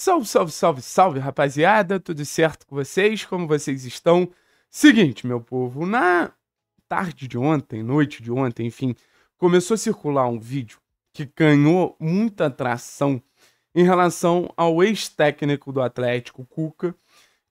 Salve, salve, salve, salve, rapaziada. Tudo certo com vocês? Como vocês estão? Seguinte, meu povo, na tarde de ontem, noite de ontem, enfim, começou a circular um vídeo que ganhou muita atração em relação ao ex-técnico do Atlético, Cuca,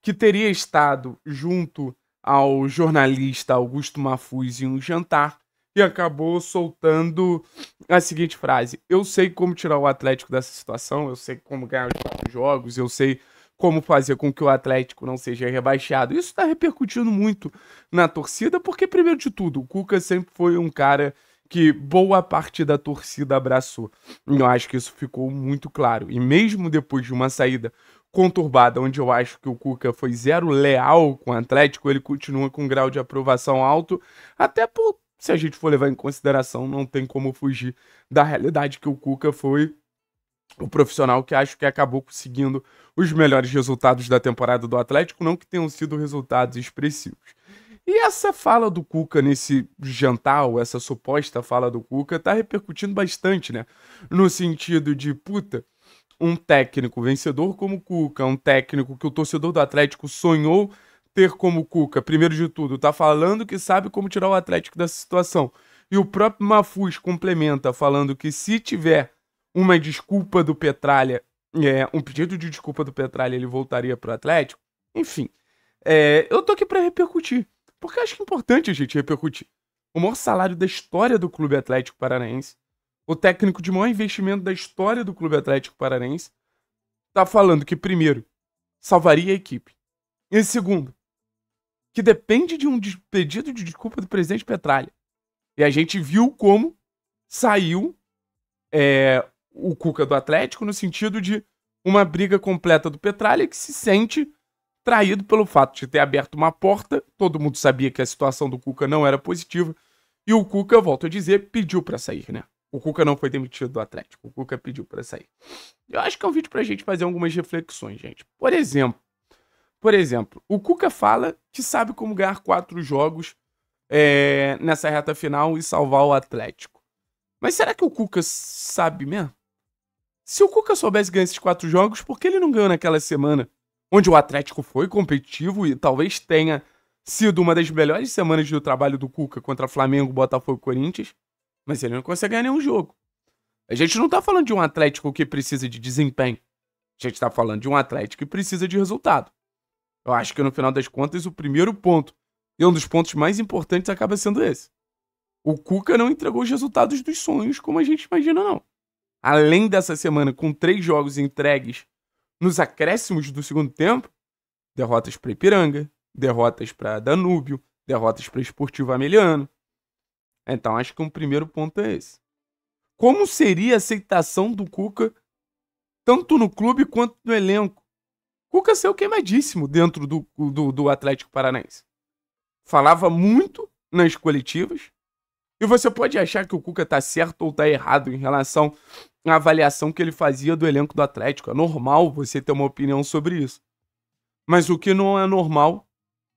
que teria estado junto ao jornalista Augusto Mafuz em um jantar e acabou soltando a seguinte frase: Eu sei como tirar o Atlético dessa situação, eu sei como ganhar os jogos, eu sei como fazer com que o Atlético não seja rebaixado. Isso está repercutindo muito na torcida, porque, primeiro de tudo, o Cuca sempre foi um cara que boa parte da torcida abraçou. Eu acho que isso ficou muito claro. E mesmo depois de uma saída conturbada, onde eu acho que o Cuca foi zero leal com o Atlético, ele continua com um grau de aprovação alto, até por se a gente for levar em consideração, não tem como fugir da realidade que o Cuca foi o profissional que acho que acabou conseguindo os melhores resultados da temporada do Atlético, não que tenham sido resultados expressivos. E essa fala do Cuca nesse jantar, ou essa suposta fala do Cuca, tá repercutindo bastante, né? No sentido de, puta, um técnico vencedor como o Cuca, um técnico que o torcedor do Atlético sonhou ter como Cuca, primeiro de tudo, tá falando que sabe como tirar o Atlético dessa situação. E o próprio Mafuz complementa falando que se tiver uma desculpa do Petralha, é, um pedido de desculpa do Petralha, ele voltaria pro Atlético. Enfim, é, eu tô aqui para repercutir, porque acho que é importante a gente repercutir. O maior salário da história do Clube Atlético Paranaense, o técnico de maior investimento da história do Clube Atlético Paranaense, tá falando que, primeiro, salvaria a equipe. E segundo, que depende de um pedido de desculpa do presidente Petralha. E a gente viu como saiu é, o Cuca do Atlético no sentido de uma briga completa do Petralha que se sente traído pelo fato de ter aberto uma porta. Todo mundo sabia que a situação do Cuca não era positiva. E o Cuca, volto a dizer, pediu para sair, né? O Cuca não foi demitido do Atlético. O Cuca pediu para sair. Eu acho que é um vídeo pra gente fazer algumas reflexões, gente. Por exemplo, por exemplo, o Cuca fala que sabe como ganhar quatro jogos é, nessa reta final e salvar o Atlético. Mas será que o Cuca sabe mesmo? Se o Cuca soubesse ganhar esses quatro jogos, por que ele não ganhou naquela semana? Onde o Atlético foi competitivo e talvez tenha sido uma das melhores semanas do trabalho do Cuca contra Flamengo, Botafogo e Corinthians, mas ele não consegue ganhar nenhum jogo. A gente não tá falando de um Atlético que precisa de desempenho. A gente tá falando de um Atlético que precisa de resultado. Eu acho que no final das contas, o primeiro ponto e um dos pontos mais importantes acaba sendo esse. O Cuca não entregou os resultados dos sonhos como a gente imagina, não. Além dessa semana, com três jogos entregues nos acréscimos do segundo tempo, derrotas para Ipiranga, derrotas para Danúbio, derrotas para Esportivo Ameliano. Então, acho que um primeiro ponto é esse. Como seria a aceitação do Cuca, tanto no clube quanto no elenco, Cuca saiu queimadíssimo dentro do, do, do Atlético Paranaense. Falava muito nas coletivas. E você pode achar que o Cuca tá certo ou tá errado em relação à avaliação que ele fazia do elenco do Atlético. É normal você ter uma opinião sobre isso. Mas o que não é normal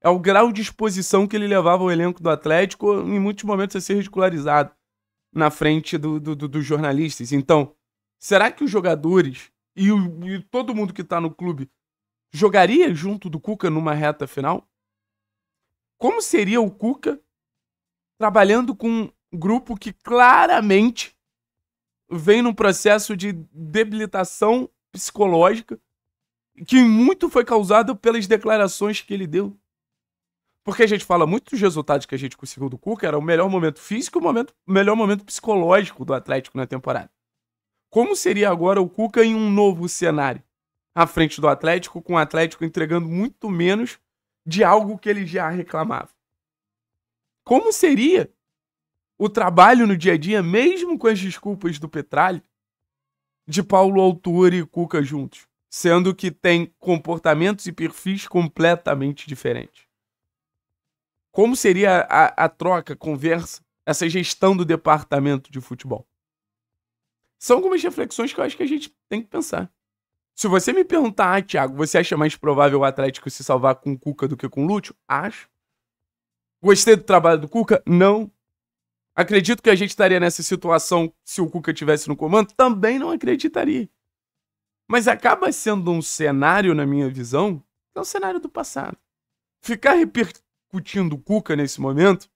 é o grau de exposição que ele levava ao elenco do Atlético em muitos momentos a ser ridicularizado na frente do, do, do, dos jornalistas. Então, será que os jogadores e, o, e todo mundo que está no clube jogaria junto do Cuca numa reta final? Como seria o Cuca trabalhando com um grupo que claramente vem num processo de debilitação psicológica que muito foi causado pelas declarações que ele deu? Porque a gente fala muito dos resultados que a gente conseguiu do Cuca, era o melhor momento físico e o momento, melhor momento psicológico do Atlético na temporada. Como seria agora o Cuca em um novo cenário? à frente do Atlético, com o Atlético entregando muito menos de algo que ele já reclamava. Como seria o trabalho no dia a dia, mesmo com as desculpas do Petralho, de Paulo Autor e Cuca juntos, sendo que tem comportamentos e perfis completamente diferentes? Como seria a, a troca, conversa, essa gestão do departamento de futebol? São algumas reflexões que eu acho que a gente tem que pensar. Se você me perguntar, ah, Thiago, você acha mais provável o Atlético se salvar com o Cuca do que com o Lúcio? Acho. Gostei do trabalho do Cuca? Não. Acredito que a gente estaria nessa situação se o Cuca tivesse no comando? Também não acreditaria. Mas acaba sendo um cenário, na minha visão, que é um cenário do passado. Ficar repercutindo o Cuca nesse momento,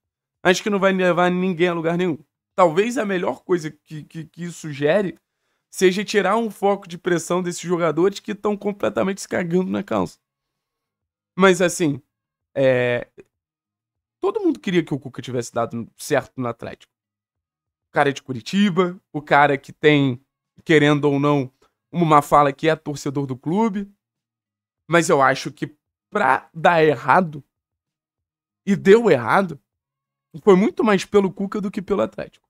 acho que não vai levar ninguém a lugar nenhum. Talvez a melhor coisa que, que, que isso gere seja tirar um foco de pressão desses jogadores que estão completamente se cagando na calça. Mas assim, é... todo mundo queria que o Cuca tivesse dado certo no Atlético. O cara é de Curitiba, o cara que tem, querendo ou não, uma fala que é torcedor do clube. Mas eu acho que pra dar errado, e deu errado, foi muito mais pelo Cuca do que pelo Atlético.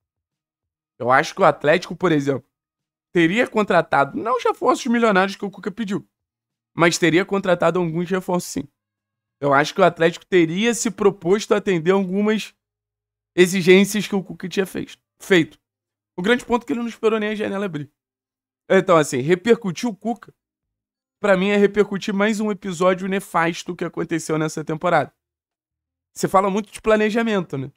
Eu acho que o Atlético, por exemplo, teria contratado, não os reforços milionários que o Cuca pediu, mas teria contratado alguns reforços sim. Eu acho que o Atlético teria se proposto a atender algumas exigências que o Cuca tinha fez, feito. O grande ponto é que ele não esperou nem a janela abrir. Então, assim, repercutir o Cuca, para mim é repercutir mais um episódio nefasto que aconteceu nessa temporada. Você fala muito de planejamento, né?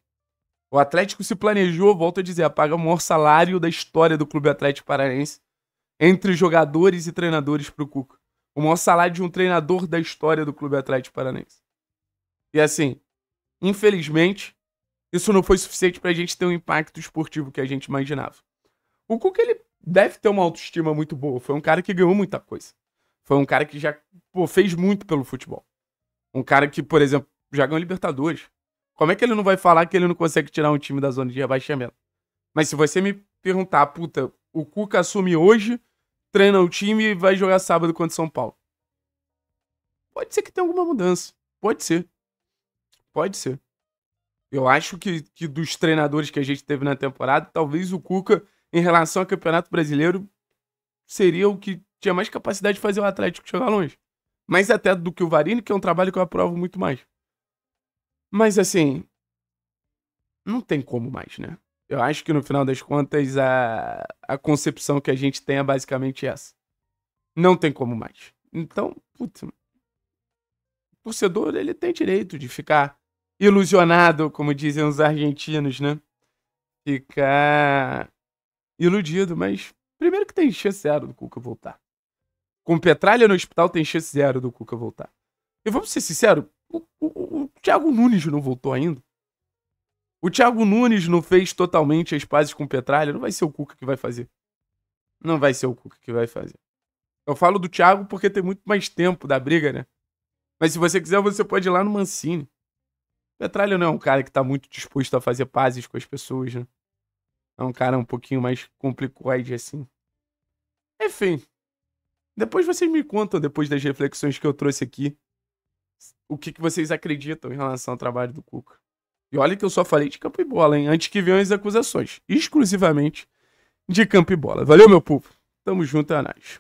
O Atlético se planejou, volto a dizer, a pagar o maior salário da história do Clube Atlético Paranaense entre jogadores e treinadores para o Cuca. O maior salário de um treinador da história do Clube Atlético Paranaense. E assim, infelizmente, isso não foi suficiente para a gente ter um impacto esportivo que a gente imaginava. O Cuca, ele deve ter uma autoestima muito boa. Foi um cara que ganhou muita coisa. Foi um cara que já pô, fez muito pelo futebol. Um cara que, por exemplo, já ganhou Libertadores. Como é que ele não vai falar que ele não consegue tirar um time da zona de rebaixamento? Mas se você me perguntar, puta, o Cuca assume hoje, treina o time e vai jogar sábado contra São Paulo. Pode ser que tenha alguma mudança. Pode ser. Pode ser. Eu acho que, que dos treinadores que a gente teve na temporada, talvez o Cuca, em relação ao Campeonato Brasileiro, seria o que tinha mais capacidade de fazer o Atlético chegar longe. Mas até do que o Varini, que é um trabalho que eu aprovo muito mais. Mas assim, não tem como mais, né? Eu acho que no final das contas a, a concepção que a gente tem é basicamente essa. Não tem como mais. Então, putz, o torcedor ele tem direito de ficar ilusionado, como dizem os argentinos, né? Ficar iludido, mas primeiro que tem chance zero do Cuca voltar. Com Petralha no hospital tem chance zero do Cuca voltar. E vamos ser sinceros, o, o, Thiago Nunes não voltou ainda. O Thiago Nunes não fez totalmente as pazes com Petralha. Não vai ser o Cuca que vai fazer. Não vai ser o Cuca que vai fazer. Eu falo do Thiago porque tem muito mais tempo da briga, né? Mas se você quiser, você pode ir lá no Mancini. Petralha não é um cara que tá muito disposto a fazer pazes com as pessoas, né? É um cara um pouquinho mais complicado assim. Enfim. Depois vocês me contam, depois das reflexões que eu trouxe aqui, o que, que vocês acreditam em relação ao trabalho do Cuca. E olha que eu só falei de campo e bola, hein? Antes que venham as acusações. Exclusivamente de campo e bola. Valeu, meu povo. Tamo junto, é nóis.